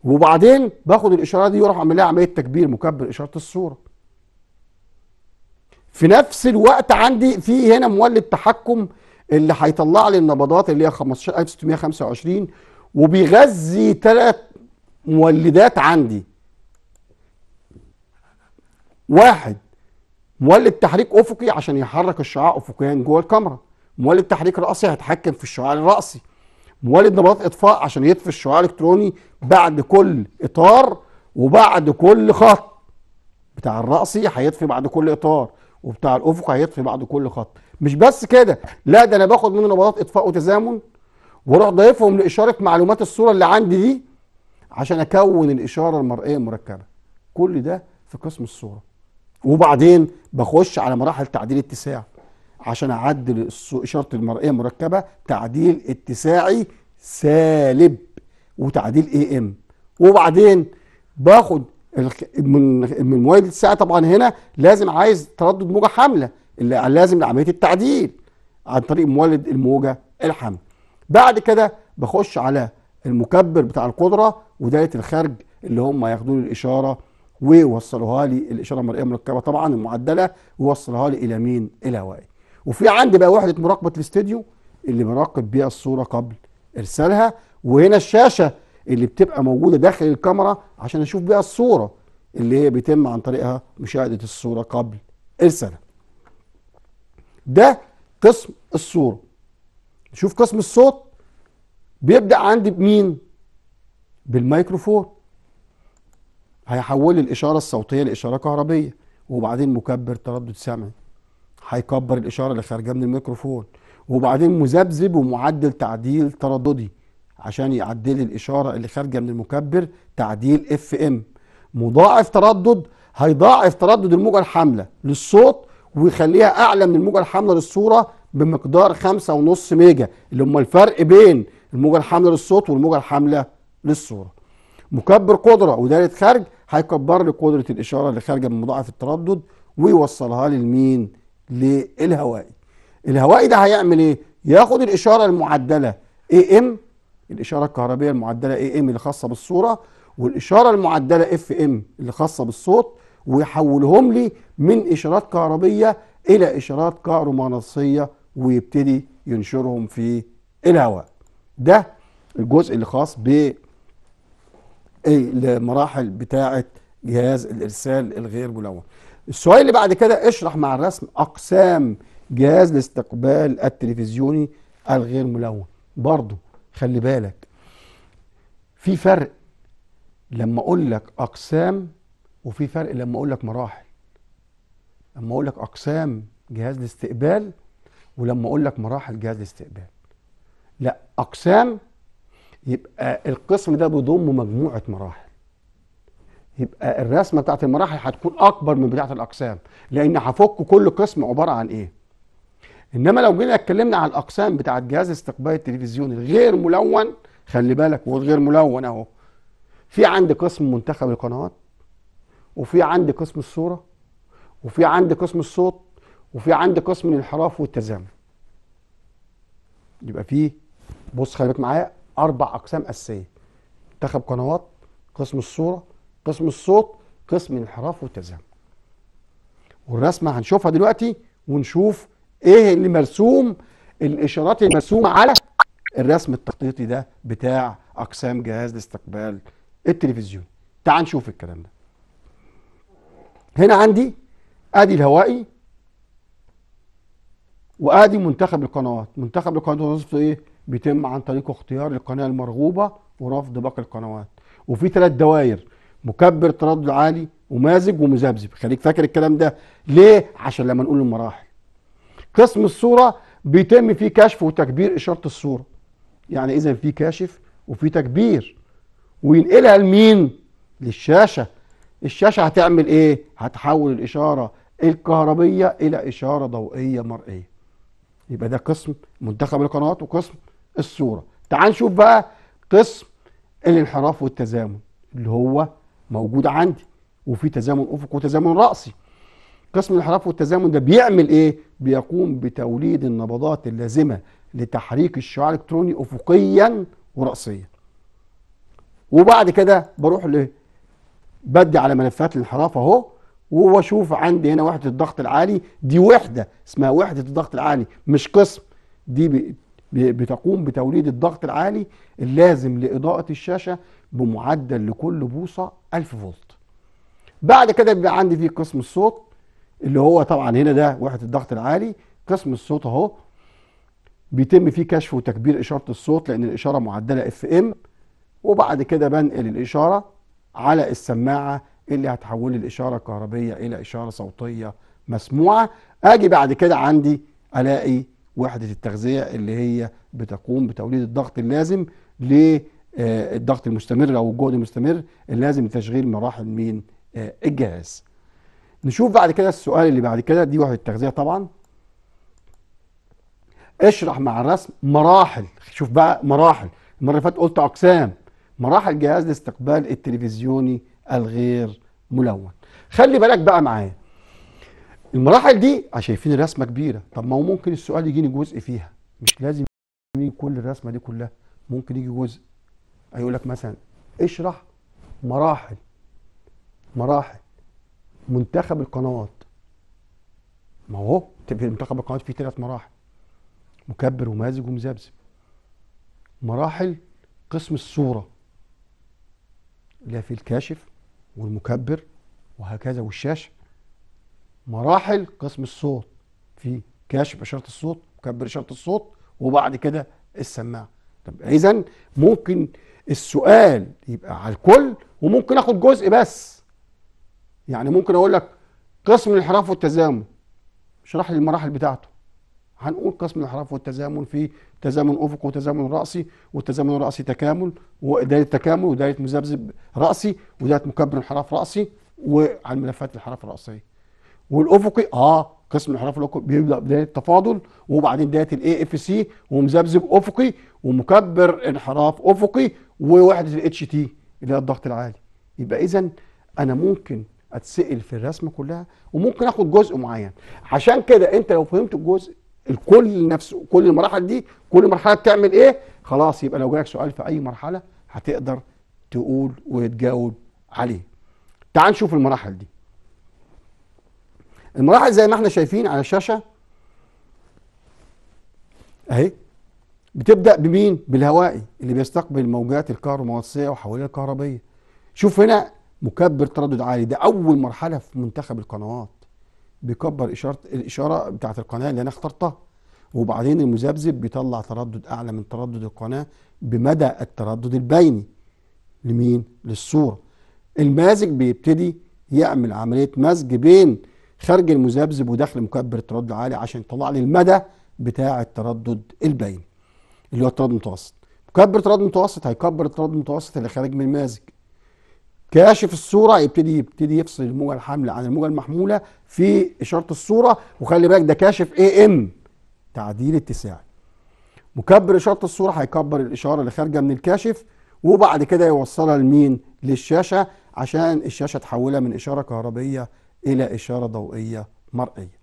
وبعدين باخد الاشاره دي واروح اعمل لها عمليه تكبير مكبر اشاره الصوره في نفس الوقت عندي في هنا مولد تحكم اللي هيطلع لي النبضات اللي هي 15625 وبيغذي ثلاث مولدات عندي واحد مولد تحريك افقي عشان يحرك الشعاع افقيا جوه الكاميرا مولد تحريك راسي هيتحكم في الشعاع الراسي مولد نبضات اطفاء عشان يطفي الشعاع الالكتروني بعد كل اطار وبعد كل خط بتاع الراسي هيطفي بعد كل اطار وبتاع الافق هيطفي بعد كل خط مش بس كده لا ده انا باخد منه نبضات اطفاء وتزامن واروح ضايفهم لاشاره معلومات الصوره اللي عندي دي عشان اكون الاشاره المرئيه المركبه كل ده في قسم الصوره وبعدين بخش على مراحل تعديل اتساع عشان اعدل اشاره المرئيه المركبه تعديل اتساعي سالب وتعديل اي ام وبعدين باخد من مواد الساعه طبعا هنا لازم عايز تردد موجه حامله اللي لازم لعمليه التعديل عن طريق مولد الموجه الحامله بعد كده بخش على المكبر بتاع القدره ودايره الخارج اللي هم ياخدوا الاشاره ووصلوها لي الاشاره المرئيه المركبه طبعا المعدله ووصلها لي الى مين؟ الى واي. وفي عندي بقى وحده مراقبه الاستديو اللي براقب بيها الصوره قبل ارسالها وهنا الشاشه اللي بتبقى موجوده داخل الكاميرا عشان اشوف بيها الصوره اللي هي بيتم عن طريقها مشاهده الصوره قبل ارسالها. ده قسم الصوره. نشوف قسم الصوت بيبدا عندي بمين؟ بالميكروفون. هيحول الاشاره الصوتيه لاشاره كهربيه وبعدين مكبر تردد سمعي هيكبر الاشاره اللي خارجه من الميكروفون وبعدين مذبذب ومعدل تعديل ترددي عشان يعدل الاشاره اللي خارجه من المكبر تعديل اف ام مضاعف تردد هيضاعف تردد الموجه الحامله للصوت ويخليها اعلى من الموجه الحامله للصوره بمقدار 5.5 ميجا اللي هم الفرق بين الموجه الحامله للصوت والموجه الحامله للصوره مكبر قدره وداله خارج هيكبر لي قدره الاشاره اللي خارجه من مضاعف التردد ويوصلها لي لمين؟ للهوائي. الهوائي ده هيعمل ايه؟ ياخد الاشاره المعدله اي ام الاشاره الكهربيه المعدله اي ام اللي خاصه بالصوره والاشاره المعدله اف ام اللي خاصه بالصوت ويحولهم لي من اشارات كهربيه الى اشارات كهرومغناطيسيه ويبتدي ينشرهم في الهواء. ده الجزء اللي خاص بالهواء. ايه لمراحل بتاعه جهاز الارسال الغير ملون السؤال اللي بعد كده اشرح مع الرسم اقسام جهاز الاستقبال التلفزيوني الغير ملون برضه خلي بالك في فرق لما اقول لك اقسام وفي فرق لما اقول لك مراحل لما اقول لك اقسام جهاز الاستقبال ولما اقول لك مراحل جهاز الاستقبال لا اقسام يبقى القسم ده بيضم مجموعه مراحل يبقى الرسمه بتاعت المراحل هتكون اكبر من بتاعت الاقسام لان هفك كل قسم عباره عن ايه انما لو جينا اتكلمنا عن الاقسام بتاعت جهاز استقبال التلفزيون الغير ملون خلي بالك هو غير ملون اهو في عندي قسم منتخب القنوات وفي عندي قسم الصوره وفي عندي قسم الصوت وفي عندي قسم الانحراف والتزامن يبقى في بص خلي بالك معايا اربع اقسام اساسيه منتخب قنوات قسم الصوره قسم الصوت قسم الانحراف والتزامن والرسمه هنشوفها دلوقتي ونشوف ايه اللي مرسوم الاشارات المرسومه على الرسم التخطيطي ده بتاع اقسام جهاز الاستقبال التلفزيون تعال نشوف الكلام ده هنا عندي ادي الهوائي وادي منتخب القنوات منتخب القنوات وظيفته ايه بيتم عن طريقه اختيار القناه المرغوبه ورفض باقي القنوات وفي ثلاث دوائر مكبر تردد عالي ومازج ومذبذب خليك فاكر الكلام ده ليه عشان لما نقول المراحل قسم الصوره بيتم فيه كشف وتكبير اشاره الصوره يعني اذا في كاشف وفي تكبير وينقلها لمين للشاشه الشاشه هتعمل ايه هتحول الاشاره الكهربيه الى اشاره ضوئيه مرئيه يبقى ده قسم منتخب القنوات وقسم الصورة تعال نشوف بقى قسم الانحراف والتزامن اللي هو موجود عندي وفي تزامن افقي وتزامن رأسي قسم الانحراف والتزامن ده بيعمل ايه بيقوم بتوليد النبضات اللازمة لتحريك الشعاع الالكتروني افقيا ورأسيا وبعد كده بروح ل بدي على ملفات الانحراف اهو واشوف عندي هنا وحده الضغط العالي دي وحده اسمها وحده الضغط العالي مش قسم دي بتقوم بتوليد الضغط العالي اللازم لإضاءة الشاشة بمعدل لكل بوصة 1000 فولت بعد كده بيبقى عندي في قسم الصوت اللي هو طبعا هنا ده وحدة الضغط العالي قسم الصوت اهو بيتم فيه كشف وتكبير إشارة الصوت لأن الإشارة معدلة اف ام وبعد كده بنقل الإشارة على السماعة اللي هتحول الإشارة الكهربية إلى إشارة صوتية مسموعة أجي بعد كده عندي ألاقي وحدة التغذية اللي هي بتقوم بتوليد الضغط اللازم للضغط آه، المستمر أو الجهد المستمر اللازم لتشغيل مراحل من آه، الجهاز نشوف بعد كده السؤال اللي بعد كده دي وحدة التغذية طبعا اشرح مع الرسم مراحل شوف بقى مراحل المرة اللي فاتت قلت أقسام مراحل جهاز الاستقبال التلفزيوني الغير ملون خلي بالك بقى معايا المراحل دي شايفين الرسمه كبيره طب ما هو ممكن السؤال يجيني جزء فيها مش لازم يجي كل الرسمه دي كلها ممكن يجي جزء هيقول لك مثلا اشرح مراحل مراحل منتخب القنوات ما هو منتخب القنوات فيه ثلاث مراحل مكبر ومازج ومذبذب مراحل قسم الصوره اللي هي في الكاشف والمكبر وهكذا والشاشه مراحل قسم الصوت في كاشف اشاره الصوت مكبر اشاره الصوت وبعد كده السماعه طب اذا ممكن السؤال يبقى على الكل وممكن اخد جزء بس يعني ممكن اقول لك قسم الانحراف والتزامن اشرح لي المراحل بتاعته هنقول قسم الانحراف والتزامن في تزامن افق وتزامن راسي والتزامن الراسي تكامل ودايره تكامل ودايره مذبذب راسي ودايره مكبر انحراف راسي وعن ملفات الانحراف الراسيه والافقي اه قسم الانحراف الافقي بيبدا بدايه التفاضل وبعدين بدايه الاي اف سي ومذبذب افقي ومكبر انحراف افقي ووحده الاتش تي اللي هي الضغط العالي يبقى اذا انا ممكن اتسال في الرسمه كلها وممكن اخد جزء معين عشان كده انت لو فهمت الجزء الكل نفسه كل المراحل دي كل مرحله بتعمل ايه خلاص يبقى لو جالك سؤال في اي مرحله هتقدر تقول وتجاوب عليه تعال نشوف المراحل دي المراحل زي ما احنا شايفين على الشاشه اهي بتبدا بمين بالهوائي اللي بيستقبل الموجات الكهرومغناطيسيه وحواليها الكهربيه شوف هنا مكبر تردد عالي ده اول مرحله في منتخب القنوات بيكبر اشاره الاشاره بتاعه القناه اللي انا اخترتها وبعدين المذبذب بيطلع تردد اعلى من تردد القناه بمدى التردد البيني لمين للصوره المازج بيبتدي يعمل عمليه مزج بين خارج المذبذب وداخل مكبر التردد عالي عشان يطلع لي المدى بتاع التردد البين اللي هو التردد المتوسط مكبر التردد المتوسط هيكبر التردد المتوسط اللي خارج من المازج كاشف الصوره يبتدي يبتدي يفصل الموجه الحامله عن الموجه المحموله في اشاره الصوره وخلي بالك ده كاشف اي ام تعديل اتساعي مكبر اشاره الصوره هيكبر الاشاره اللي خارجه من الكاشف وبعد كده يوصلها لمين للشاشه عشان الشاشه تحولها من اشاره كهربيه إلى إشارة ضوئية مرئية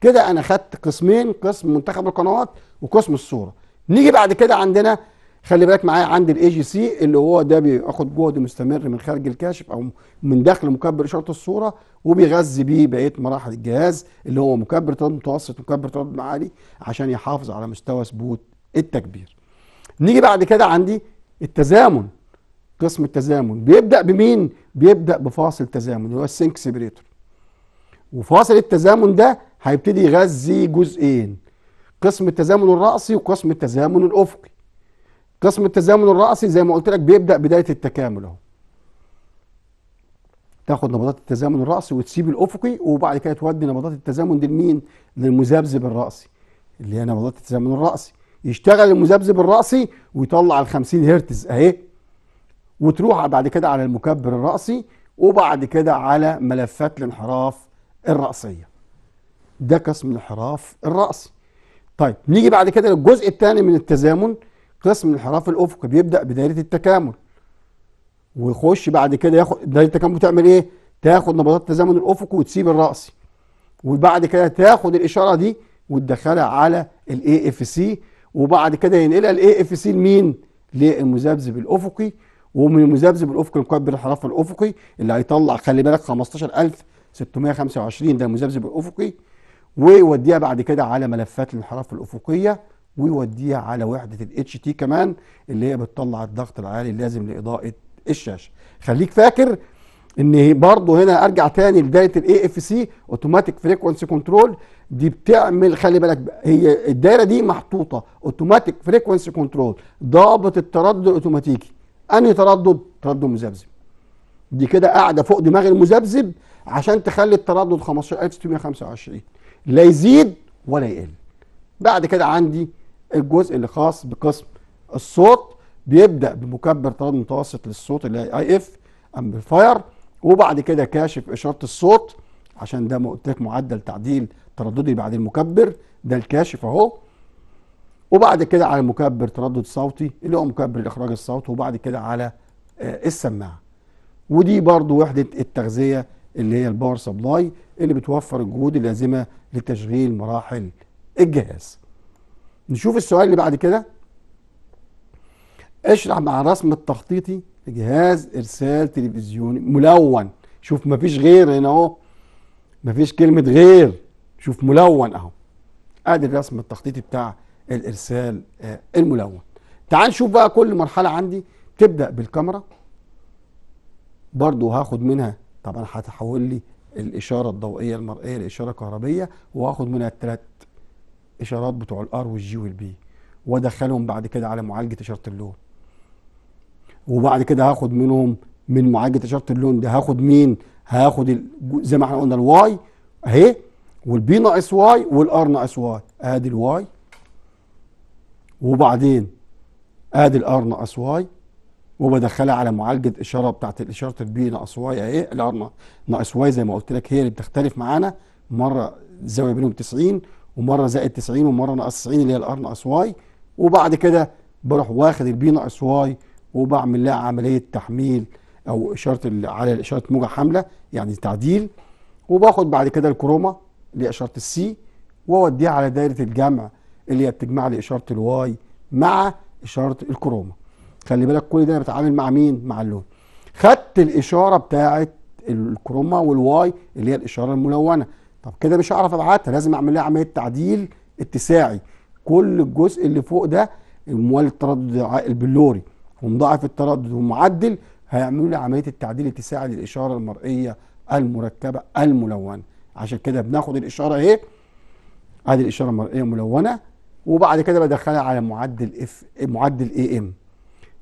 كده أنا خدت قسمين قسم منتخب القنوات وقسم الصورة نيجي بعد كده عندنا خلي بالك معايا عند الاي جي سي اللي هو ده بياخد جهد مستمر من خارج الكاشف او من داخل مكبر اشاره الصوره وبيغذي بيه بقيه مراحل الجهاز اللي هو مكبر تردد متوسط مكبر تردد عالي عشان يحافظ على مستوى ثبوت التكبير. نيجي بعد كده عندي التزامن قسم التزامن بيبدا بمين؟ بيبدا بفاصل تزامن اللي هو السينك سيبريتور وفاصل التزامن ده هيبتدي يغذي جزئين قسم التزامن الرأسي وقسم التزامن الأفقي قسم التزامن الرأسي زي ما قلت لك بيبدأ بداية التكامل اهو تاخد نبضات التزامن الرأسي وتسيب الأفقي وبعد كده تودي نبضات التزامن دي لمين؟ للمذبذب الرأسي اللي هي نبضات التزامن الرأسي يشتغل المذبذب الرأسي ويطلع ال 50 هرتز أهي وتروح بعد كده على المكبر الرأسي وبعد كده على ملفات الانحراف الرأسية ده قسم الانحراف الرأسي طيب نيجي بعد كده للجزء الثاني من التزامن قسم الانحراف الأفقي بيبدأ بدايرة التكامل ويخش بعد كده ياخد دايرة التكامل بتعمل إيه؟ تاخد نبضات التزامن الأفقي وتسيب الرأسي وبعد كده تاخد الإشارة دي وتدخلها على الاي اف سي وبعد كده ينقلها الاي اف سي لمين؟ للمذبذب الأفقي ومن المذبذب الافقي نقبل الانحراف الافقي اللي هيطلع خلي بالك 15000 625 ده المذبذب الافقي ويوديها بعد كده على ملفات الانحراف الافقيه ويوديها على وحده الاتش تي كمان اللي هي بتطلع الضغط العالي اللازم لاضاءه الشاشه خليك فاكر ان برضه هنا ارجع تاني لدايره الاي اف سي اوتوماتيك فريكونسي كنترول دي بتعمل خلي بالك هي الدايره دي محطوطه اوتوماتيك فريكونسي كنترول ضابط التردد الاوتوماتيكي انهي تردد؟ تردد مذبذب دي كده قاعده فوق دماغ المذبذب عشان تخلي التردد 15625 لا يزيد ولا يقل بعد كده عندي الجزء اللي خاص بقسم الصوت بيبدا بمكبر تردد متوسط للصوت اللي هي اي اف امبليفاير وبعد كده كاشف اشاره الصوت عشان ده قلت لك معدل تعديل ترددي بعد المكبر ده الكاشف اهو وبعد كده على مكبر تردد صوتي اللي هو مكبر الاخراج الصوتي وبعد كده على آه، السماعه ودي برضو وحده التغذيه اللي هي الباور سبلاي اللي بتوفر الجهود اللازمه لتشغيل مراحل الجهاز. نشوف السؤال اللي بعد كده. اشرح مع الرسم التخطيطي لجهاز ارسال تلفزيوني ملون، شوف مفيش غير هنا اهو. مفيش كلمه غير، شوف ملون اهو. ادي الرسم التخطيطي بتاع الارسال آه، الملون. تعال نشوف بقى كل مرحله عندي تبدا بالكاميرا برضو هاخد منها طب انا هتحول لي الاشاره الضوئيه المرئيه لاشاره كهربيه واخد منها الثلاث اشارات بتوع الار والجي والبي وادخلهم بعد كده على معالجه اشاره اللون وبعد كده هاخد منهم من معالجه اشاره اللون ده هاخد مين هاخد زي ما احنا قلنا الواي اهي والبي ناقص واي والار ناقص واي ادي الواي وبعدين ادي الار ناقص واي وبدخلها على معالجه اشاره بتاعت الاشاره البي ناقص واي اهي يعني الار إيه؟ ناقص واي زي ما قلت لك هي اللي بتختلف معانا مره الزاويه بينهم 90 ومره زائد 90 ومره ناقص 90 اللي هي الار ناقص واي وبعد كده بروح واخد البي ناقص واي وبعمل لها عمليه تحميل او اشاره على اشاره موجه حامله يعني تعديل وباخد بعد كده الكروما اللي هي اشاره السي واوديها على دايره الجمع اللي هي بتجمع لي اشاره الواي مع اشاره الكروما خلي بالك كل ده بتعامل مع مين مع اللون خدت الاشاره بتاعه الكروما والواي اللي هي الاشاره الملونه طب كده مش هعرف ابعتها لازم اعمل لها عمليه تعديل اتساعي كل الجزء اللي فوق ده موال التردد البلوري ومضاعف التردد ومعدل هيعملوا لي عمليه التعديل الاتساعي للاشاره المرئيه المركبه الملونه عشان كده بناخد الاشاره اهي ادي الاشاره المرئيه الملونه وبعد كده بدخلها على معدل اف معدل اي ام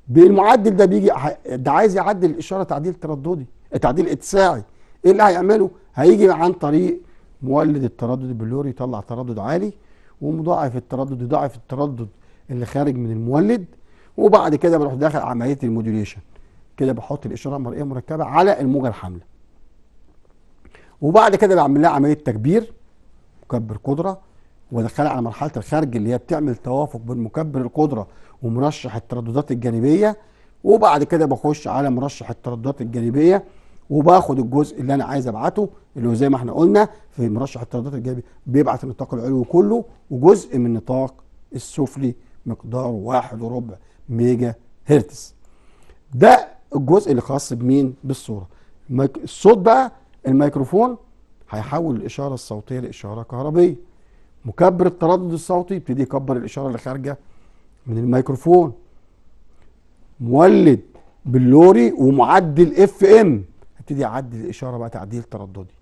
بالمعدل ده بيجي ده عايز يعدل الاشاره تعديل ترددي تعديل اتساعي ايه اللي هيعمله؟ هيجي عن طريق مولد التردد البلوري يطلع تردد عالي ومضاعف التردد يضاعف التردد اللي خارج من المولد وبعد كده بروح داخل عمليه الموديوليشن كده بحط الاشاره المرئيه مركبه على الموجه الحامله وبعد كده بعمل لها عمليه تكبير مكبر قدره وادخلها على مرحله الخارج اللي هي بتعمل توافق بين مكبر القدره ومرشح الترددات الجانبيه وبعد كده بخش على مرشح الترددات الجانبيه وباخد الجزء اللي انا عايز ابعته اللي هو زي ما احنا قلنا في مرشح الترددات الجانبيه بيبعت النطاق العلوي كله وجزء من النطاق السفلي مقداره واحد وربع ميجا هرتز ده الجزء اللي خاص بمين بالصوره الصوت بقى الميكروفون هيحول الاشاره الصوتيه لاشاره كهربيه مكبر التردد الصوتي يبتدي يكبر الاشاره اللي خارجه من الميكروفون مولد باللوري ومعدل اف ام ابتدي اعدل الاشاره بقى تعديل ترددي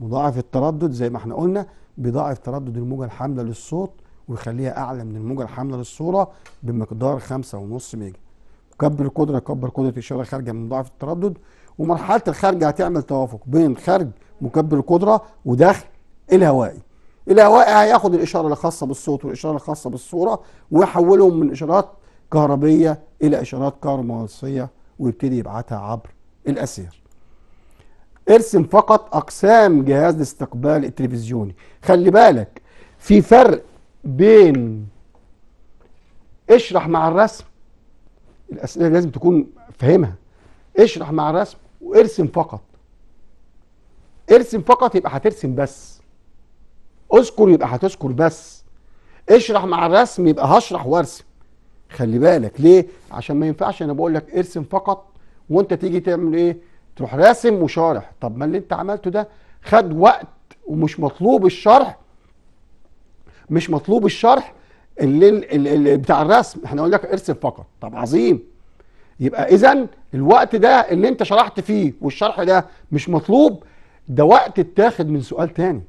مضاعف التردد زي ما احنا قلنا بيضاعف تردد الموجه الحامله للصوت ويخليها اعلى من الموجه الحامله للصوره بمقدار 5.5 ميجا كبر القدره كبر قدره الاشاره خارجه من مضاعف التردد ومرحله الخارج هتعمل توافق بين خارج مكبر القدره ودخل الهوائي إلى واقع ياخد الإشارة الخاصة بالصوت والإشارة الخاصة بالصورة ويحولهم من إشارات كهربية إلى إشارات كهرومغناطيسية ويبتدي يبعتها عبر الأسير ارسم فقط أقسام جهاز الاستقبال التلفزيوني خلي بالك في فرق بين اشرح مع الرسم الأسئلة لازم تكون فاهمها اشرح مع الرسم وارسم فقط ارسم فقط يبقى هترسم بس اذكر يبقى هتذكر بس اشرح مع الرسم يبقى هشرح وارسم خلي بالك ليه عشان ما ينفعش انا بقول لك ارسم فقط وانت تيجي تعمل ايه تروح راسم وشارح طب ما اللي انت عملته ده خد وقت ومش مطلوب الشرح مش مطلوب الشرح اللي, اللي بتاع الرسم احنا قلنا لك ارسم فقط طب عظيم يبقى اذا الوقت ده اللي انت شرحت فيه والشرح ده مش مطلوب ده وقت اتاخد من سؤال تاني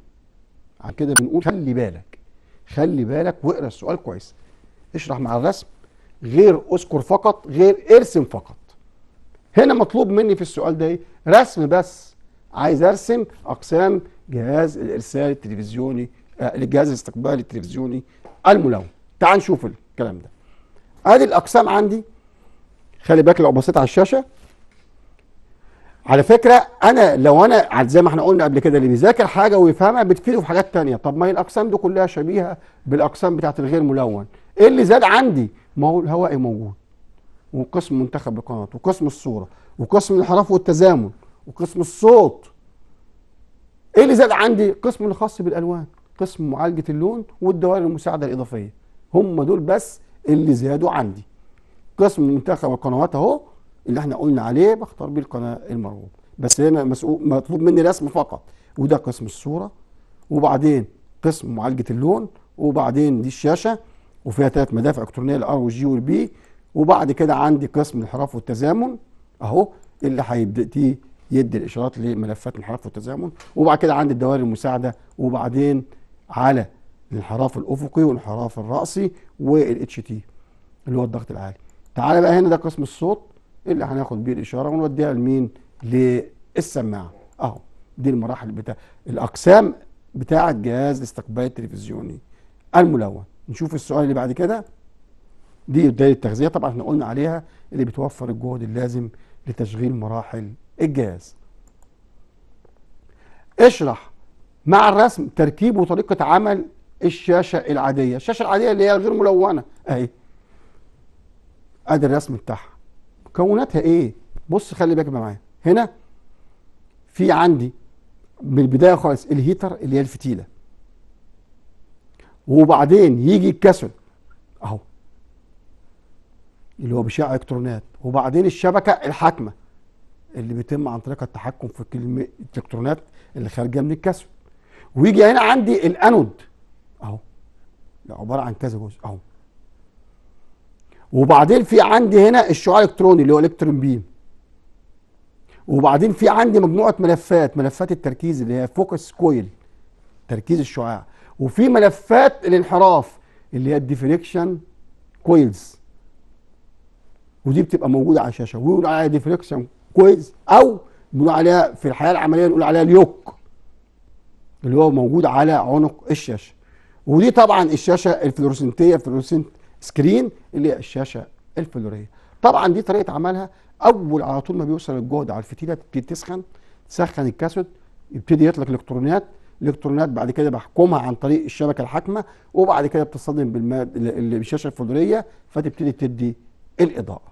عن كده بنقول خلي بالك خلي بالك واقرا السؤال كويس اشرح مع الرسم غير اذكر فقط غير ارسم فقط هنا مطلوب مني في السؤال ده ايه رسم بس عايز ارسم اقسام جهاز الارسال التلفزيوني آه، الجهاز الاستقبالي التلفزيوني الملون تعال نشوف الكلام ده ادي الاقسام عندي خلي بالك لو بصيت على الشاشه على فكره انا لو انا زي ما احنا قلنا قبل كده اللي بيذاكر حاجه ويفهمها بتفيده في حاجات تانية طب ما هي الاقسام دي كلها شبيهه بالاقسام بتاعت الغير ملون ايه اللي زاد عندي ما هو الهوائي موجود وقسم منتخب القنوات وقسم الصوره وقسم الانحراف والتزامن وقسم الصوت ايه اللي زاد عندي قسم الخاص بالالوان قسم معالجه اللون والدوائر المساعده الاضافيه هم دول بس اللي زادوا عندي قسم منتخب القنوات اهو اللي احنا قلنا عليه بختار بيه القناه المرغوب بس هنا مسؤول مطلوب مني رسم فقط وده قسم الصوره وبعدين قسم معالجه اللون وبعدين دي الشاشه وفيها ثلاث مدافع الكترونيه الار والجي والبي وبعد كده عندي قسم الانحراف والتزامن اهو اللي هيبتدي يدي الاشارات لملفات الانحراف والتزامن وبعد كده عندي الدوائر المساعده وبعدين على الانحراف الافقي والانحراف الراسي والاتش تي اللي هو الضغط العالي تعالى بقى هنا ده قسم الصوت اللي هناخد بيه الاشاره ونوديها لمين للسماعه اهو دي المراحل بتاع الاقسام بتاعه جهاز الاستقبال التلفزيوني الملون نشوف السؤال اللي بعد كده دي بدايه التغذيه طبعا احنا قلنا عليها اللي بتوفر الجهد اللازم لتشغيل مراحل الجهاز اشرح مع الرسم تركيب وطريقه عمل الشاشه العاديه الشاشه العاديه اللي هي غير ملونه اهي ادي الرسم بتاعها مكوناتها ايه بص خلي بالك معايا هنا في عندي من البدايه خالص الهيتر اللي هي الفتيله وبعدين يجي الكسل اهو اللي هو بيشع الكترونات وبعدين الشبكه الحاكمه اللي بيتم عن طريقها التحكم في كلمة الالكترونات اللي خارجه من الكسل ويجي هنا عندي الانود اهو عباره عن كذا جزء اهو وبعدين في عندي هنا الشعاع الالكتروني اللي هو الكترون بيم وبعدين في عندي مجموعه ملفات ملفات التركيز اللي هي فوكس كويل تركيز الشعاع وفي ملفات الانحراف اللي هي الديفريكشن كويلز ودي بتبقى موجوده على الشاشه ويقول عليها ديفريكشن كويلز او بنقول عليها في الحياه العمليه نقول عليها اليوك اللي هو موجود على عنق الشاشه ودي طبعا الشاشه الفلورسنتيه الفلورسنت سكرين اللي هي الشاشه الفلوريه طبعا دي طريقه عملها اول على طول ما بيوصل الجهد على الفتيله تبتدي تسخن تسخن الكاسود يبتدي يطلق الكترونات الالكترونات بعد كده بحكمها عن طريق الشبكه الحاكمه وبعد كده بتصطدم بالشاشه الفلوريه فتبتدي تدي الاضاءه.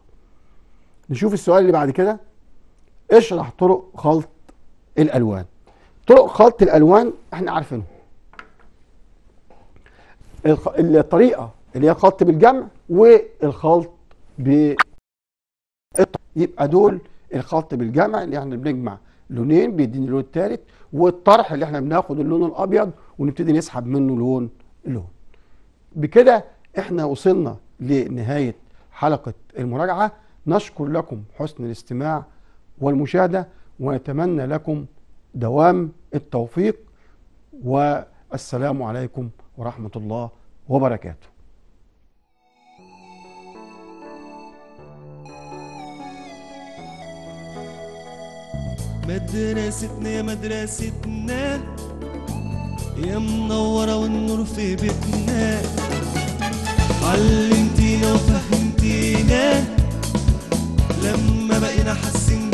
نشوف السؤال اللي بعد كده اشرح طرق خلط الالوان. طرق خلط الالوان احنا عارفينهم الطريقه اللي هي خلط بالجمع والخلط ب يبقى دول الخلط بالجمع اللي احنا بنجمع لونين بيديني اللون الثالث والطرح اللي احنا بناخد اللون الابيض ونبتدي نسحب منه لون لون بكده احنا وصلنا لنهايه حلقه المراجعه نشكر لكم حسن الاستماع والمشاهده ونتمنى لكم دوام التوفيق والسلام عليكم ورحمه الله وبركاته مدرستنا يا مدرستنا يا منورة والنور في بيتنا علمتينا وفهمتينا لما بقينا حاسين